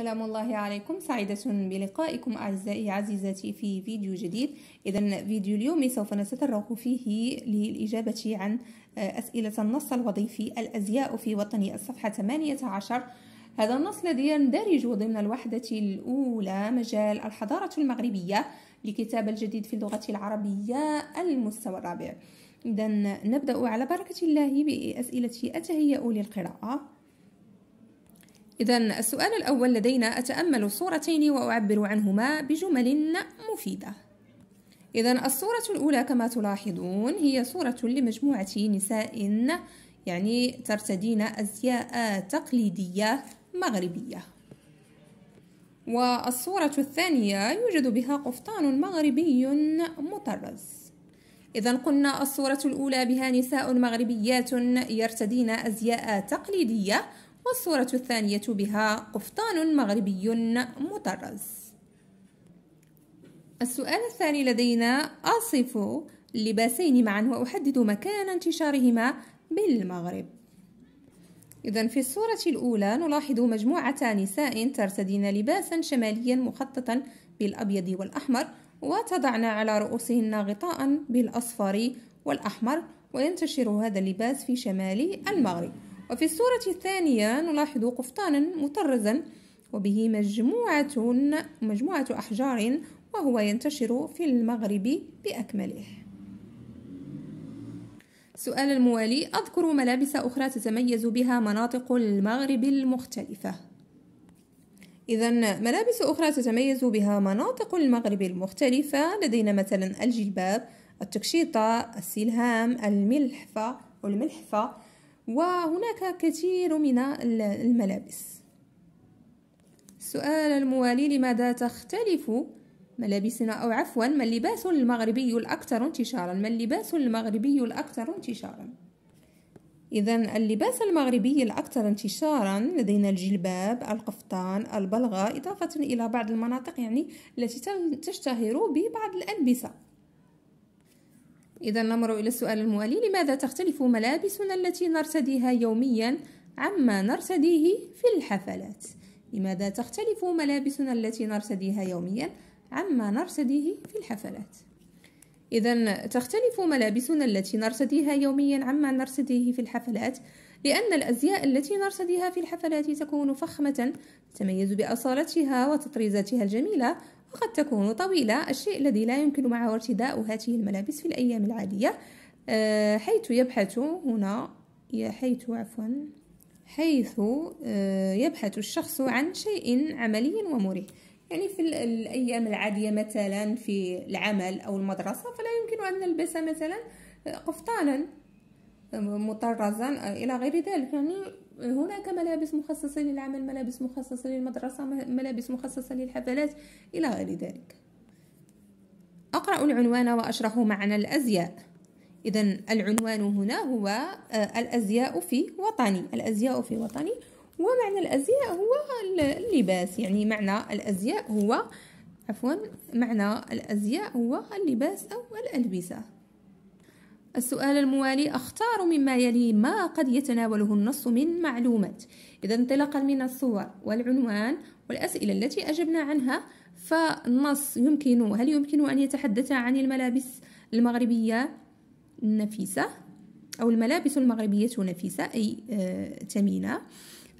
سلام الله عليكم سعيدة بلقائكم أعزائي عزيزاتي في فيديو جديد إذا فيديو اليوم سوف نتطرق فيه للإجابة عن أسئلة النص الوظيفي الأزياء في وطني الصفحة 18 هذا النص الذي يندرج ضمن الوحدة الأولى مجال الحضارة المغربية لكتاب الجديد في اللغة العربية المستوى الرابع إذا نبدأ على بركة الله بأسئلة أتهيأ للقراءة إذا السؤال الأول لدينا أتأمل صورتين وأعبر عنهما بجمل مفيدة إذا الصورة الأولى كما تلاحظون هي صورة لمجموعة نساء يعني ترتدين أزياء تقليدية مغربية والصورة الثانية يوجد بها قفطان مغربي مطرز إذا قلنا الصورة الأولى بها نساء مغربيات يرتدين أزياء تقليدية والصورة الثانية بها قفطان مغربي مطرز السؤال الثاني لدينا أصف اللباسين معا وأحدد مكان انتشارهما بالمغرب إذا في الصورة الأولى نلاحظ مجموعة نساء ترتدين لباسا شماليا مخططا بالأبيض والأحمر وتضعن على رؤوسهن غطاء بالأصفر والأحمر وينتشر هذا اللباس في شمال المغرب وفي الصورة الثانية نلاحظ قفطانا مطرزا وبه مجموعة مجموعة أحجار وهو ينتشر في المغرب بأكمله السؤال الموالي أذكر ملابس أخرى تتميز بها مناطق المغرب المختلفة إذا ملابس أخرى تتميز بها مناطق المغرب المختلفة لدينا مثلا الجلباب التكشيطة السلهام الملحفة والملحفة وهناك كثير من الملابس السؤال الموالي لماذا تختلف ملابسنا أو عفوا ما اللباس المغربي الأكثر انتشارا ما اللباس المغربي الأكثر انتشارا إذا اللباس المغربي الأكثر انتشارا لدينا الجلباب القفطان البلغة إضافة إلى بعض المناطق يعني التي تشتهر ببعض الألبسة إذا نمر إلى السؤال الموالي لماذا تختلف ملابسنا التي نرتديها يوميا عما نرتديه في الحفلات لماذا تختلف ملابسنا التي نرتديها يوميا عما نرتديه في الحفلات إذا تختلف ملابسنا التي نرتديها يوميا عما نرتديه في الحفلات لأن الأزياء التي نرتديها في الحفلات تكون فخمة تتميز بأصالتها وتطريزاتها الجميلة وقد تكون طويلة الشيء الذي لا يمكن معه ارتداء هذه الملابس في الأيام العادية آه، حيث يبحث هنا حيث عفوا حيث آه، يبحث الشخص عن شيء عملي ومريح يعني في الأيام العادية مثلا في العمل أو المدرسة فلا يمكن أن نلبس مثلا قفطانا آه، مطرزا إلى غير ذلك يعني هناك ملابس مخصصة للعمل ملابس مخصصة للمدرسة ملابس مخصصة للحفلات إلى غير ذلك أقرأ العنوان وأشرح معنى الأزياء إذا العنوان هنا هو آه، الأزياء في وطني الأزياء في وطني ومعنى الأزياء هو اللباس يعني معنى الأزياء هو عفوا معنى الأزياء هو اللباس أو الألبسة السؤال الموالي اختار مما يلي ما قد يتناوله النص من معلومات إذا انطلاقا من الصور والعنوان والأسئلة التي أجبنا عنها فالنص يمكن هل يمكن أن يتحدث عن الملابس المغربية النفيسة أو الملابس المغربية نفيسة أي ثمينة آه،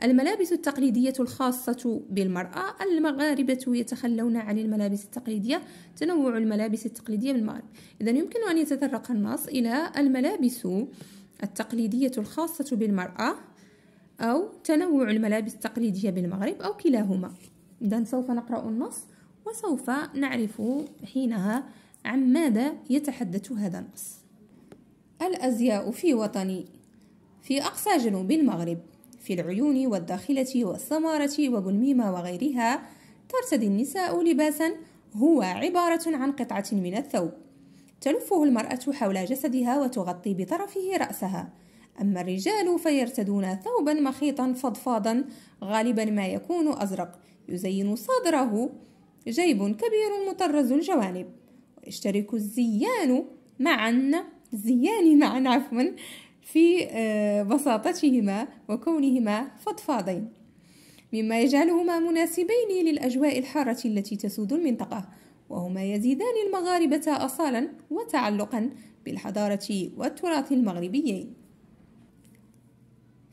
الملابس التقليدية الخاصة بالمرأة المغاربة يتخلون عن الملابس التقليدية تنوع الملابس التقليدية بالمغرب إذا يمكن أن يتطرق النص إلى الملابس التقليدية الخاصة بالمرأة أو تنوع الملابس التقليدية بالمغرب أو كلاهما إذا سوف نقرأ النص وسوف نعرف حينها عن ماذا يتحدث هذا النص الأزياء في وطني في أقصى جنوب المغرب في العيون والداخلة والثمارة وبلميمة وغيرها ترتدي النساء لباسا هو عبارة عن قطعة من الثوب تلفه المرأة حول جسدها وتغطي بطرفه رأسها أما الرجال فيرتدون ثوبا مخيطا فضفاضا غالبا ما يكون أزرق يزين صدره جيب كبير مطرز الجوانب ويشترك الزيان معا زيان معا عفوا في بساطتهما آه، وكونهما فضفاضين مما يجعلهما مناسبين للأجواء الحارة التي تسود المنطقة وهما يزيدان المغاربة أصالا وتعلقا بالحضارة والتراث المغربيين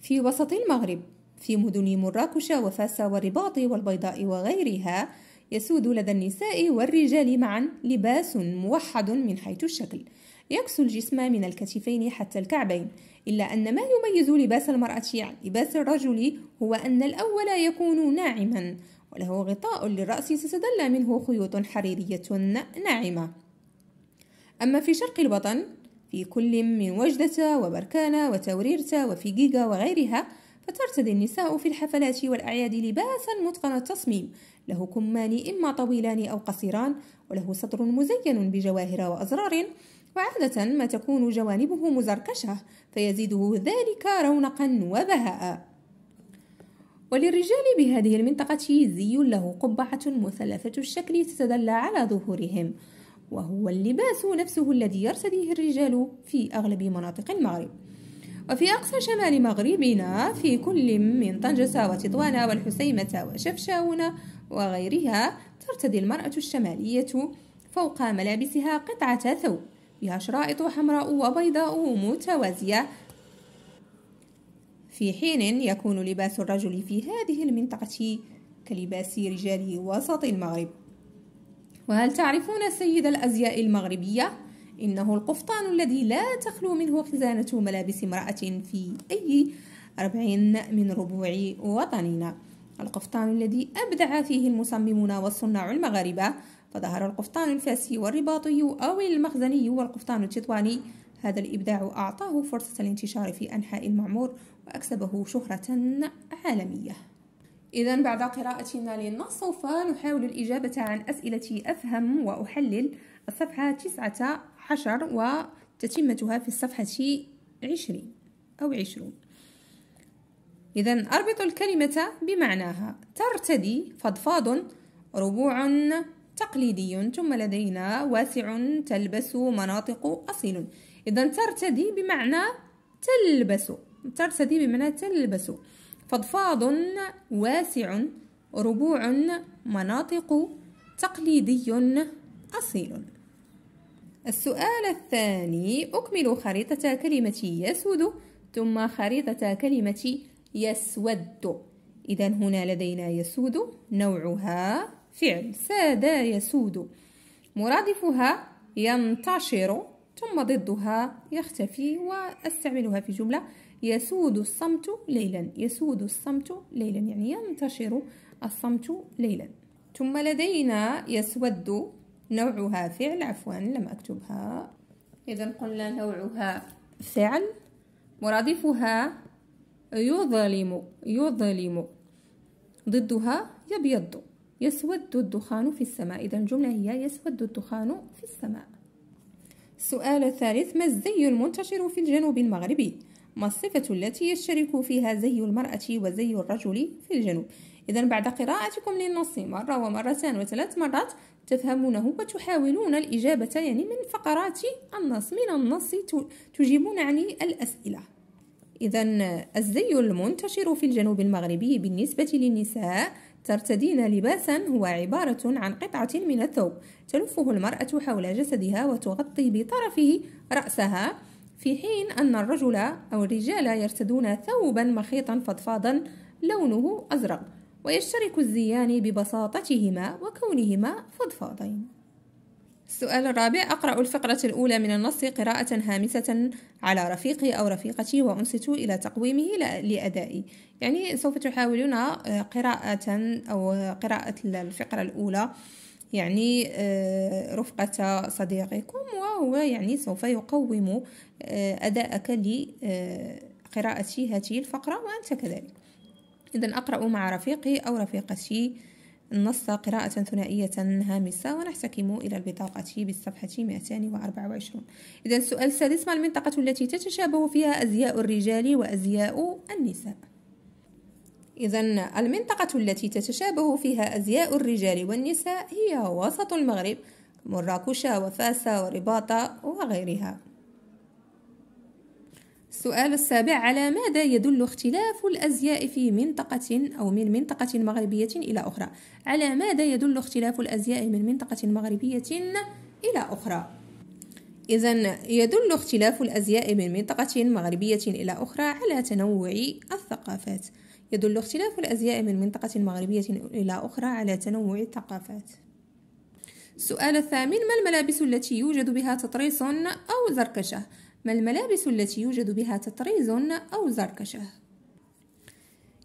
في وسط المغرب في مدن مراكش وفاس والرباط والبيضاء وغيرها يسود لدى النساء والرجال معا لباس موحد من حيث الشكل يكسو الجسم من الكتفين حتى الكعبين إلا أن ما يميز لباس المرأة عن لباس الرجل هو أن الأول يكون ناعما وله غطاء للرأس تتدلى منه خيوط حريرية ناعمة أما في شرق الوطن في كل من وجدة وبركانة وتوريرتة وفي جيجا وغيرها فترتدي النساء في الحفلات والأعياد لباسا متقن التصميم له كمان إما طويلان أو قصيران وله سطر مزين بجواهر وأزرار وعادة ما تكون جوانبه مزركشة فيزيده ذلك رونقا وبهاء وللرجال بهذه المنطقة زي له قبعة مثلثة الشكل تتدلى على ظهورهم وهو اللباس نفسه الذي يرتديه الرجال في أغلب مناطق المغرب وفي أقصى شمال مغربنا في كل من طنجة وتطوان والحسيمة وشفشاون وغيرها ترتدي المرأة الشمالية فوق ملابسها قطعة ثوب بها شرائط حمراء وبيضاء متوازية في حين يكون لباس الرجل في هذه المنطقة كلباس رجال وسط المغرب وهل تعرفون سيد الأزياء المغربية؟ إنه القفطان الذي لا تخلو منه خزانة ملابس امرأة في أي ربع من ربوع وطننا القفطان الذي أبدع فيه المصممون والصناع المغاربة فظهر القفطان الفاسي والرباطي أو المخزني والقفطان التطواني هذا الإبداع أعطاه فرصة الانتشار في أنحاء المعمور وأكسبه شهرة عالمية إذا بعد قراءتنا للنص سوف نحاول الإجابة عن أسئلة أفهم وأحلل الصفحة تسعة عشر وتتمتها في الصفحة عشرين أو عشرون إذا أربط الكلمة بمعناها ترتدي فضفاض ربوع تقليدي ثم لدينا واسع تلبس مناطق أصيل إذا ترتدي بمعنى تلبس ترتدي بمعنى تلبس فضفاض واسع ربوع مناطق تقليدي أصيل السؤال الثاني أكمل خريطة كلمة يسود ثم خريطة كلمة يسود إذا هنا لدينا يسود نوعها فعل ساد يسود مرادفها ينتشر ثم ضدها يختفي واستعملها في جملة يسود الصمت ليلا يسود الصمت ليلا يعني ينتشر الصمت ليلا ثم لدينا يسود نوعها فعل عفوا لم أكتبها إذا قلنا نوعها فعل مرادفها يظلم يظلم ضدها يبيض يسود الدخان في السماء إذا الجملة هي يسود الدخان في السماء السؤال الثالث ما الزي المنتشر في الجنوب المغربي ما الصفة التي يشترك فيها زي المرأة وزي الرجل في الجنوب إذا بعد قراءتكم للنص مرة ومرتان وثلاث مرات تفهمونه وتحاولون الإجابة يعني من فقرات النص من النص تجيبون عن الأسئلة إذا الزي المنتشر في الجنوب المغربي بالنسبة للنساء ترتدين لباسا هو عبارة عن قطعة من الثوب تلفه المرأة حول جسدها وتغطي بطرفه رأسها في حين أن الرجل أو الرجال يرتدون ثوبا مخيطا فضفاضا لونه أزرق ويشترك الزيان ببساطتهما وكونهما فضفاضين السؤال الرابع أقرأ الفقرة الأولى من النص قراءة هامسة على رفيقي أو رفيقتي وأنصت إلى تقويمه لأدائي يعني سوف تحاولون آه، قراءة أو قراءة الفقرة الأولى يعني آه، رفقة صديقكم وهو يعني سوف يقوم آه، أداءك لقراءة هذه الفقرة وأنت كذلك إذا أقرأ مع رفيقي أو رفيقتي النص قراءة ثنائية هامسة ونحتكم إلى البطاقة بالصفحة 224 إذا السؤال السادس ما المنطقة التي تتشابه فيها أزياء الرجال وأزياء النساء إذا المنطقة التي تتشابه فيها أزياء الرجال والنساء هي وسط المغرب مراكش وفاس ورباطة وغيرها السؤال السابع على ماذا يدل اختلاف الأزياء في منطقة أو من منطقة مغربية إلى أخرى على ماذا يدل اختلاف الأزياء من منطقة مغربية إلى أخرى إذا يدل اختلاف الأزياء من منطقة مغربية إلى أخرى على تنوع الثقافات يدل اختلاف الأزياء من منطقة مغربية إلى أخرى على تنوع الثقافات السؤال الثامن ما الملابس التي يوجد بها تطريس أو زركشة ما الملابس التي يوجد بها تطريز أو زركشة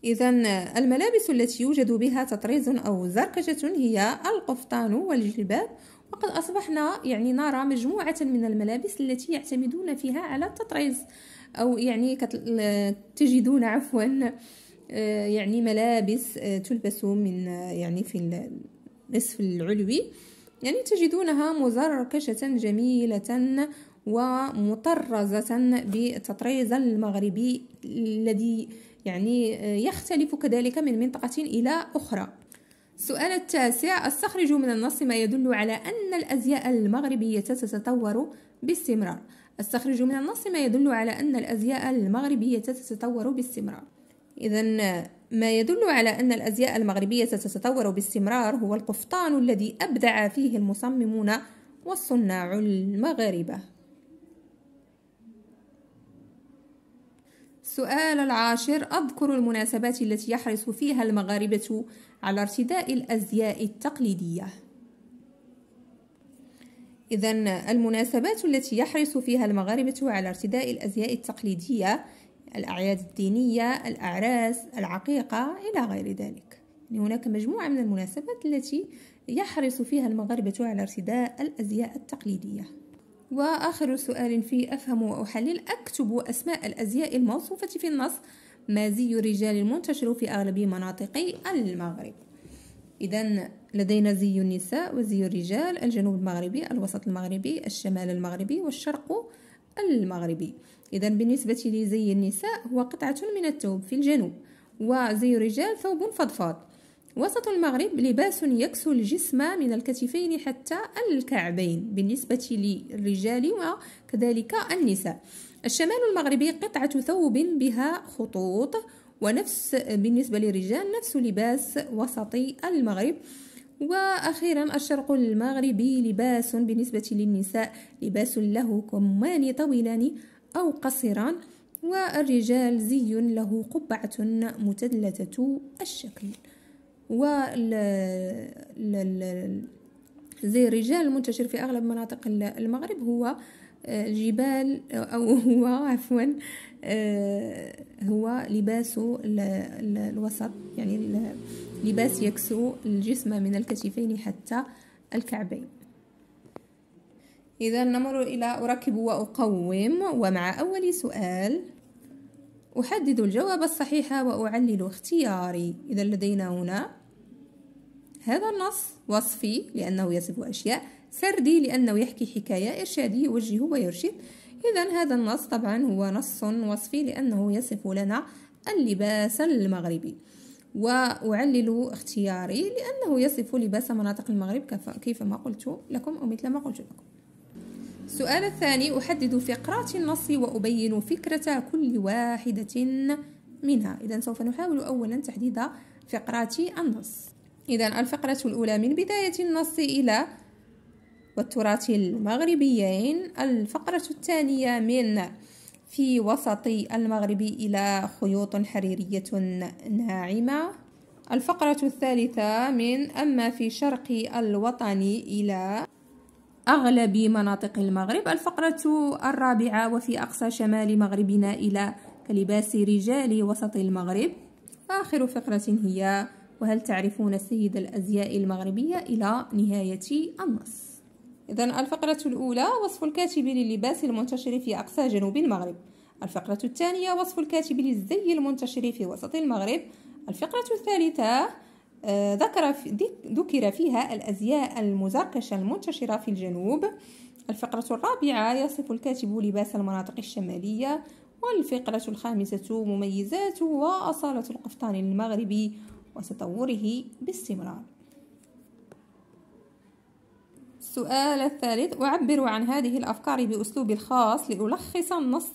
إذا الملابس التي يوجد بها تطريز أو زركشة هي القفطان والجلباب وقد أصبحنا يعني نرى مجموعة من الملابس التي يعتمدون فيها على التطريز أو يعني تجدون عفوا آه، يعني ملابس آه، تلبس من آه، يعني في النصف العلوي يعني تجدونها مزركشة جميلة ومطرزة بالتطريز المغربي الذي يعني يختلف كذلك من منطقة إلى أخرى السؤال التاسع استخرج من النص ما يدل على أن الأزياء المغربية تتطور باستمرار استخرج من النص ما يدل على أن الأزياء المغربية تتطور باستمرار إذا ما يدل على أن الأزياء المغربية تتطور باستمرار هو القفطان الذي أبدع فيه المصممون والصناع المغاربة السؤال العاشر أذكر المناسبات التي يحرص فيها المغاربة على ارتداء الأزياء التقليدية إذا المناسبات التي يحرص فيها المغاربة على ارتداء الأزياء التقليدية الأعياد الدينية الأعراس العقيقة إلى غير ذلك يعني هناك مجموعة من المناسبات التي يحرص فيها المغاربة على ارتداء الأزياء التقليدية وآخر سؤال في أفهم وأحلل أكتب أسماء الأزياء الموصوفة في النص ما زي الرجال المنتشر في أغلب مناطق المغرب إذا لدينا زي النساء وزي الرجال الجنوب المغربي الوسط المغربي الشمال المغربي والشرق المغربي إذا بالنسبة لزي النساء هو قطعة من الثوب في الجنوب وزي الرجال ثوب فضفاض وسط المغرب لباس يكسو الجسم من الكتفين حتى الكعبين بالنسبة للرجال وكذلك النساء الشمال المغربي قطعة ثوب بها خطوط ونفس بالنسبة للرجال نفس لباس وسط المغرب وأخيرا الشرق المغربي لباس بالنسبة للنساء لباس له كمان طويلان أو قصيران والرجال زي له قبعة متدلتة الشكل و زي الرجال المنتشر في أغلب مناطق المغرب هو آه، الجبال أو هو عفوا آه، هو لباس الوسط يعني لباس يكسو الجسم من الكتفين حتى الكعبين إذا نمر إلى أركب وأقوم ومع أول سؤال أحدد الجواب الصحيح وأعلل اختياري إذا لدينا هنا هذا النص وصفي لأنه يصف أشياء سردي لأنه يحكي حكاية إرشادي يوجه ويرشد إذا هذا النص طبعا هو نص وصفي لأنه يصف لنا اللباس المغربي وأعلل اختياري لأنه يصف لباس مناطق المغرب كيفما قلت لكم أو مثل ما قلت لكم السؤال الثاني أحدد فقرات النص وأبين فكرة كل واحدة منها إذا سوف نحاول أولا تحديد فقرات النص إذا الفقرة الأولى من بداية النص إلى والتراث المغربيين الفقرة الثانية من في وسط المغرب إلى خيوط حريرية ناعمة الفقرة الثالثة من أما في شرق الوطن إلى أغلب مناطق المغرب الفقرة الرابعة وفي أقصى شمال مغربنا إلى كلباس رجال وسط المغرب آخر فقرة هي وهل تعرفون سيد الأزياء المغربية إلى نهاية النص إذا الفقرة الأولى وصف الكاتب للباس المنتشر في أقصى جنوب المغرب الفقرة الثانية وصف الكاتب للزي المنتشر في وسط المغرب الفقرة الثالثة آه، ذكر ذكر فيها الأزياء المزركشة المنتشرة في الجنوب الفقرة الرابعة يصف الكاتب لباس المناطق الشمالية والفقرة الخامسة مميزات وأصالة القفطان المغربي وتطوره باستمرار السؤال الثالث أعبر عن هذه الأفكار بأسلوب الخاص لألخص النص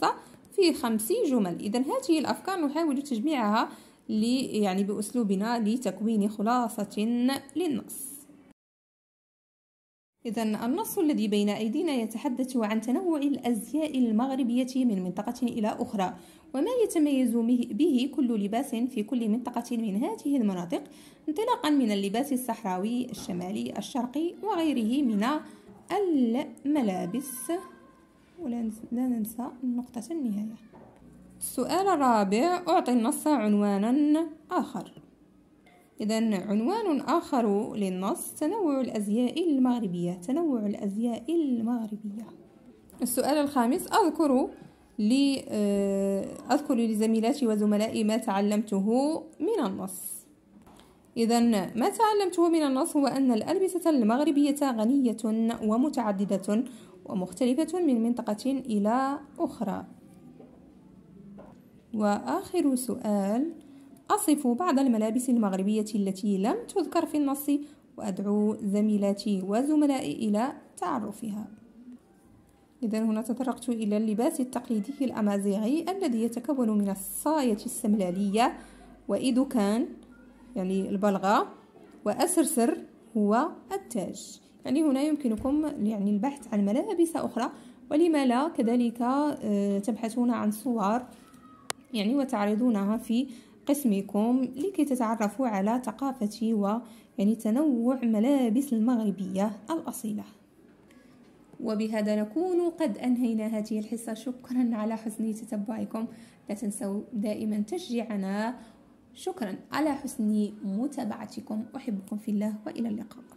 في خمس جمل إذا هذه الأفكار نحاول تجميعها لي يعني بأسلوبنا لتكوين خلاصة للنص إذا النص الذي بين أيدينا يتحدث عن تنوع الأزياء المغربية من منطقة إلى أخرى وما يتميز به كل لباس في كل منطقة من هذه المناطق انطلاقا من اللباس الصحراوي الشمالي الشرقي وغيره من الملابس ولا ننسى نقطة النهاية السؤال الرابع أعطي النص عنوانا آخر إذا عنوان آخر للنص تنوع الأزياء المغربية تنوع الأزياء المغربية السؤال الخامس أذكر لأذكر آه، أذكر لزميلاتي وزملائي ما تعلمته من النص إذا ما تعلمته من النص هو أن الألبسة المغربية غنية ومتعددة ومختلفة من منطقة إلى أخرى وآخر سؤال أصف بعض الملابس المغربية التي لم تذكر في النص وأدعو زميلاتي وزملائي إلى تعرفها إذا هنا تطرقت إلى اللباس التقليدي الأمازيغي الذي يتكون من الصاية السملالية وإيدوكان يعني البلغة وأسرسر هو التاج يعني هنا يمكنكم يعني البحث عن ملابس أخرى ولما لا كذلك آه، تبحثون عن صور يعني وتعرضونها في قسمكم لكي تتعرفوا على ثقافة ويعني تنوع ملابس المغربية الأصيلة وبهذا نكون قد أنهينا هذه الحصة شكرا على حسن تتبعكم لا تنسوا دائما تشجيعنا شكرا على حسن متابعتكم أحبكم في الله وإلى اللقاء